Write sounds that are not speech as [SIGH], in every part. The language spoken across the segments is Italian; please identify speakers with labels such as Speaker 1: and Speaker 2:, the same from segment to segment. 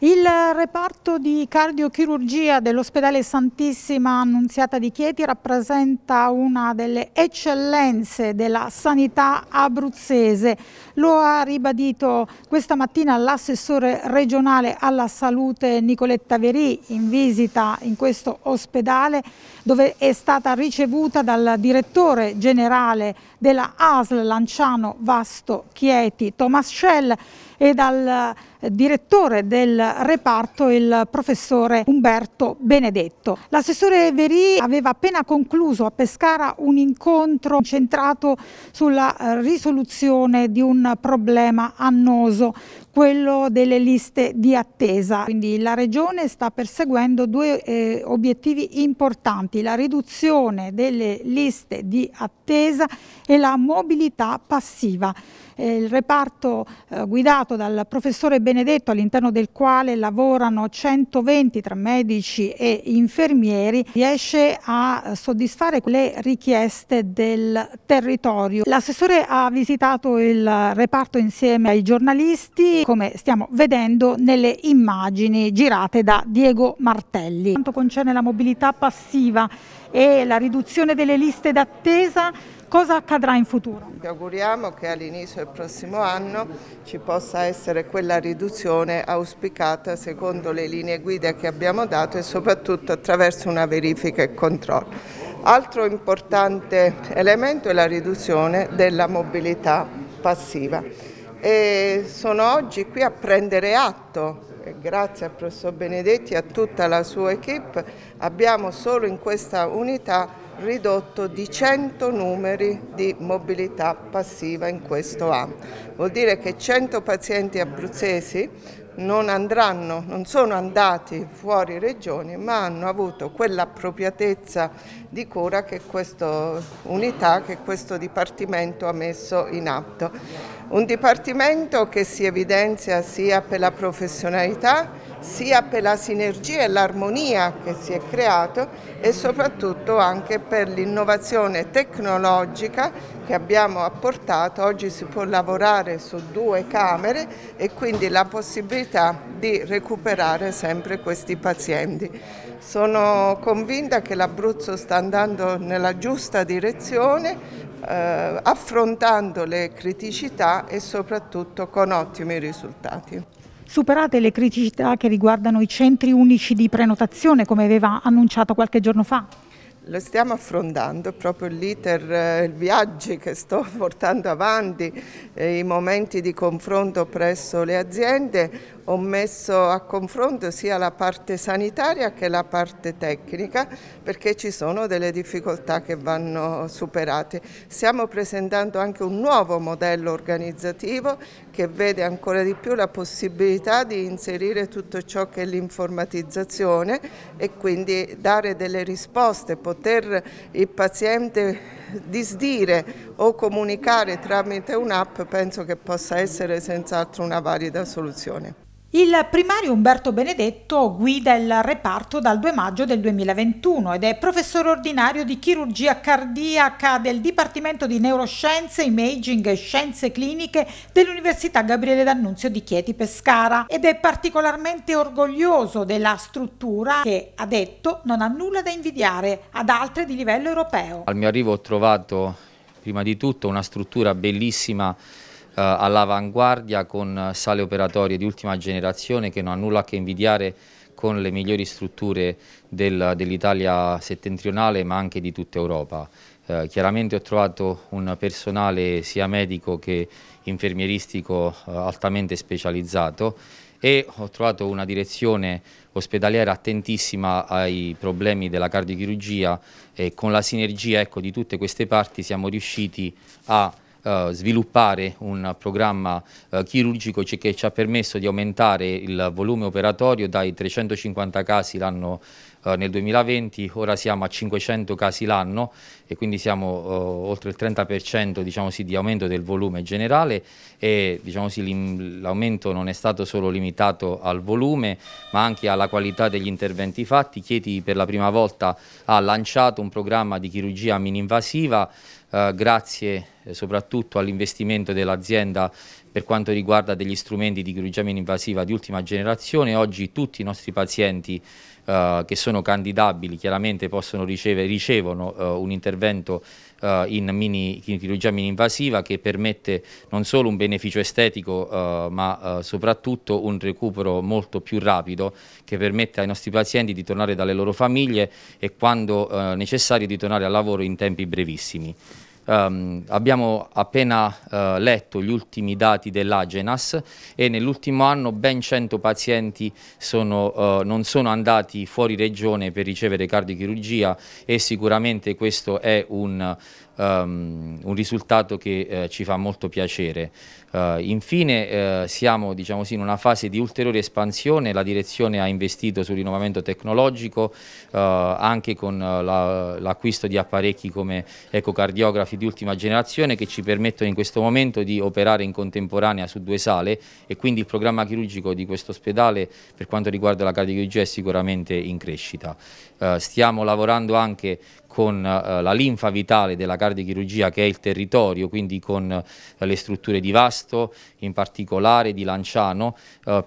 Speaker 1: Il reparto di cardiochirurgia dell'ospedale Santissima Annunziata di Chieti rappresenta una delle eccellenze della sanità abruzzese. Lo ha ribadito questa mattina l'assessore regionale alla salute Nicoletta Verì in visita in questo ospedale dove è stata ricevuta dal direttore generale della ASL Lanciano Vasto Chieti, Thomas Schell e dal eh, direttore del reparto il professore Umberto Benedetto. L'assessore Verì aveva appena concluso a Pescara un incontro centrato sulla eh, risoluzione di un problema annoso quello delle liste di attesa. Quindi la Regione sta perseguendo due eh, obiettivi importanti, la riduzione delle liste di attesa e la mobilità passiva il reparto eh, guidato dal professore Benedetto all'interno del quale lavorano 120 tra medici e infermieri riesce a soddisfare le richieste del territorio. L'assessore ha visitato il reparto insieme ai giornalisti come stiamo vedendo nelle immagini girate da Diego Martelli. Quanto concerne la mobilità passiva e la riduzione delle liste d'attesa, cosa accadrà in futuro?
Speaker 2: Ci auguriamo che all'inizio del prossimo anno ci possa essere quella riduzione auspicata secondo le linee guida che abbiamo dato e soprattutto attraverso una verifica e controllo. Altro importante elemento è la riduzione della mobilità passiva e sono oggi qui a prendere atto grazie al professor Benedetti e a tutta la sua equip, abbiamo solo in questa unità ridotto di 100 numeri di mobilità passiva in questo anno. Vuol dire che 100 pazienti abruzzesi non andranno, non sono andati fuori regione, ma hanno avuto quell'appropriatezza di cura che questa unità, che questo dipartimento ha messo in atto. Un dipartimento che si evidenzia sia per la professionalità, sia per la sinergia e l'armonia che si è creato e soprattutto anche per l'innovazione tecnologica che abbiamo apportato. Oggi si può lavorare su due camere e quindi la possibilità di recuperare sempre questi pazienti. Sono convinta che l'Abruzzo sta andando nella giusta direzione eh, affrontando le criticità e soprattutto con ottimi risultati.
Speaker 1: Superate le criticità che riguardano i centri unici di prenotazione, come aveva annunciato qualche giorno fa?
Speaker 2: Lo stiamo affrontando, proprio l'iter, eh, i viaggi che sto [LAUGHS] portando avanti, eh, i momenti di confronto presso le aziende, ho messo a confronto sia la parte sanitaria che la parte tecnica perché ci sono delle difficoltà che vanno superate. Stiamo presentando anche un nuovo modello organizzativo che vede ancora di più la possibilità di inserire tutto ciò che è l'informatizzazione e quindi dare delle risposte, poter il paziente disdire o comunicare tramite un'app penso che possa essere senz'altro una
Speaker 1: valida soluzione. Il primario Umberto Benedetto guida il reparto dal 2 maggio del 2021 ed è professore ordinario di chirurgia cardiaca del Dipartimento di Neuroscienze, Imaging e Scienze Cliniche dell'Università Gabriele D'Annunzio di Chieti Pescara ed è particolarmente orgoglioso della struttura che, ha detto, non ha nulla da invidiare ad altre di livello europeo.
Speaker 3: Al mio arrivo ho trovato prima di tutto una struttura bellissima eh, all'avanguardia con eh, sale operatorie di ultima generazione che non ha nulla a che invidiare con le migliori strutture del, dell'Italia settentrionale ma anche di tutta Europa. Eh, chiaramente ho trovato un personale sia medico che infermieristico eh, altamente specializzato e ho trovato una direzione ospedaliera attentissima ai problemi della cardiochirurgia e con la sinergia ecco, di tutte queste parti siamo riusciti a eh, sviluppare un programma uh, chirurgico che ci ha permesso di aumentare il volume operatorio dai 350 casi l'anno eh, nel 2020, ora siamo a 500 casi l'anno e quindi siamo oltre il 30% diciamo sì, di aumento del volume generale e diciamo sì, l'aumento non è stato solo limitato al volume ma anche alla qualità degli interventi fatti. Chieti per la prima volta ha lanciato un programma di chirurgia mini-invasiva eh, grazie eh, soprattutto all'investimento dell'azienda per quanto riguarda degli strumenti di chirurgia invasiva di ultima generazione. Oggi tutti i nostri pazienti eh, che sono candidabili chiaramente possono ricevere, ricevono eh, un intervento eh, in, mini, in chirurgia mini-invasiva che permette non solo un beneficio estetico eh, ma eh, soprattutto un recupero molto più rapido che permette ai nostri pazienti di tornare dalle loro famiglie e quando necessario di tornare al lavoro in tempi brevissimi. Um, abbiamo appena uh, letto gli ultimi dati dell'Agenas e nell'ultimo anno ben 100 pazienti sono, uh, non sono andati fuori regione per ricevere cardiochirurgia e sicuramente questo è un, um, un risultato che uh, ci fa molto piacere. infine siamo diciamo sì, in una fase di ulteriore espansione, la direzione ha investito sul rinnovamento tecnologico anche con l'acquisto la, di apparecchi come ecocardiografi impianti di ultima generazione che ci permettono in questo momento di operare in contemporanea su due sale e quindi il programma chirurgico di questo ospedale per quanto riguarda la cardiologia è sicuramente in crescita. Eh, stiamo lavorando anche con eh, la linfa vitale della cardiochirurgia che è il territorio, quindi con eh, le strutture di Vasto, in particolare di Lanciano,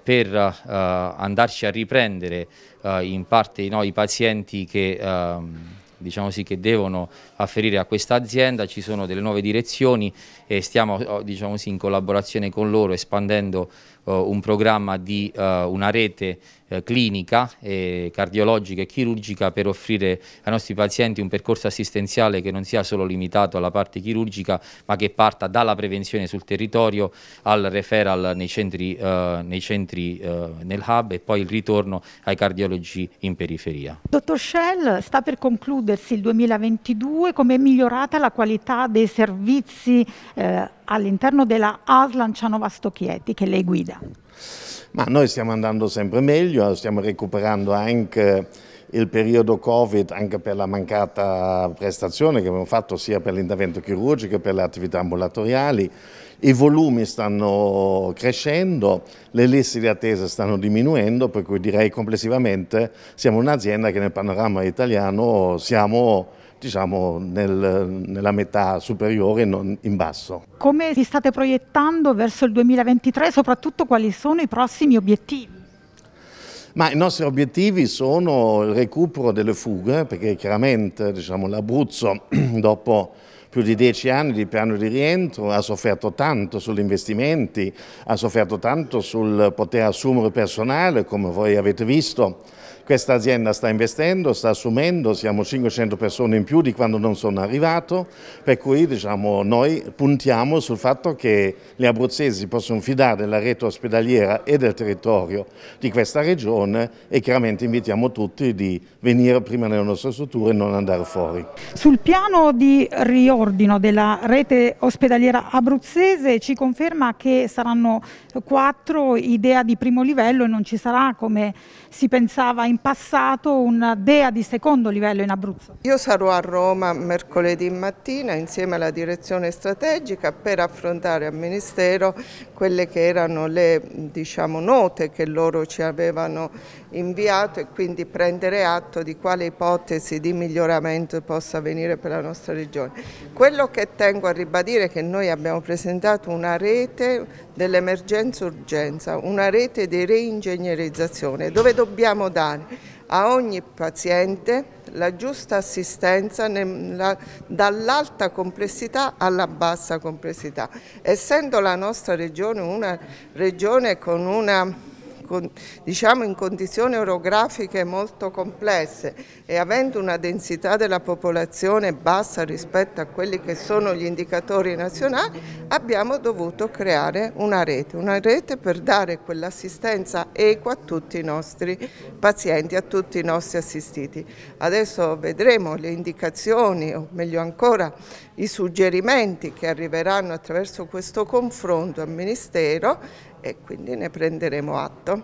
Speaker 3: per andarci a riprendere in parte no, i pazienti che... Ehm, diciamo sì, che devono afferire a questa azienda, ci sono delle nuove direzioni e stiamo oh, diciamo sì, in collaborazione con loro espandendo eh, un programma di eh, una rete eh, clinica, e cardiologica e chirurgica per offrire ai nostri pazienti un percorso assistenziale che non sia solo limitato alla parte chirurgica ma che parta dalla prevenzione sul territorio al referral nei centri, eh, nei centri eh, nel hub e poi il ritorno ai cardiologi in periferia.
Speaker 1: Dottor Schell, sta per concludersi il 2022, come è migliorata la qualità dei servizi eh, all'interno della Aslan Cianova Stocchietti che lei guida?
Speaker 4: Ma noi stiamo andando sempre meglio, stiamo recuperando anche il periodo Covid anche per la mancata prestazione che abbiamo fatto sia per l'intervento chirurgico che per le attività ambulatoriali. I volumi stanno crescendo, le liste di attesa stanno diminuendo, per cui direi complessivamente siamo un'azienda che nel panorama italiano siamo diciamo, nel, nella metà superiore e non in basso.
Speaker 1: Come vi state proiettando verso il 2023 e soprattutto quali sono i prossimi obiettivi?
Speaker 4: Ma I nostri obiettivi sono il recupero delle fughe, perché chiaramente diciamo, l'Abruzzo [CLEARS THROAT] dopo più di dieci anni di piano di rientro, ha sofferto tanto sugli investimenti, ha sofferto tanto sul poter assumere personale, come voi avete visto. Questa azienda sta investendo, sta assumendo, siamo 500 persone in più di quando non sono arrivato, per cui diciamo, noi puntiamo sul fatto che gli abruzzesi possono fidare della rete ospedaliera e del territorio di questa regione e chiaramente invitiamo tutti di venire prima nelle nostre strutture e non andare fuori.
Speaker 1: Sul piano di Rio Ordino della rete ospedaliera abruzzese ci conferma che saranno quattro idea di primo livello e non ci sarà come si pensava in passato una dea di secondo livello in Abruzzo.
Speaker 2: Io sarò a Roma mercoledì mattina insieme alla direzione strategica per affrontare al Ministero quelle che erano le diciamo, note che loro ci avevano inviato e quindi prendere atto di quale ipotesi di miglioramento possa avvenire per la nostra regione. Quello che tengo a ribadire è che noi abbiamo presentato una rete dell'emergenza urgenza, una rete di reingegnerizzazione dove dobbiamo dare a ogni paziente la giusta assistenza nella, dall'alta complessità alla bassa complessità. Essendo la nostra regione una regione con una diciamo, in condizioni orografiche molto complesse e avendo una densità della popolazione bassa rispetto a quelli che sono gli indicatori nazionali, abbiamo dovuto creare una rete, una rete per dare quell'assistenza equa a tutti i nostri pazienti, a tutti i nostri assistiti. Adesso vedremo le indicazioni, o meglio ancora i suggerimenti che arriveranno attraverso questo confronto al Ministero e quindi ne prenderemo atto.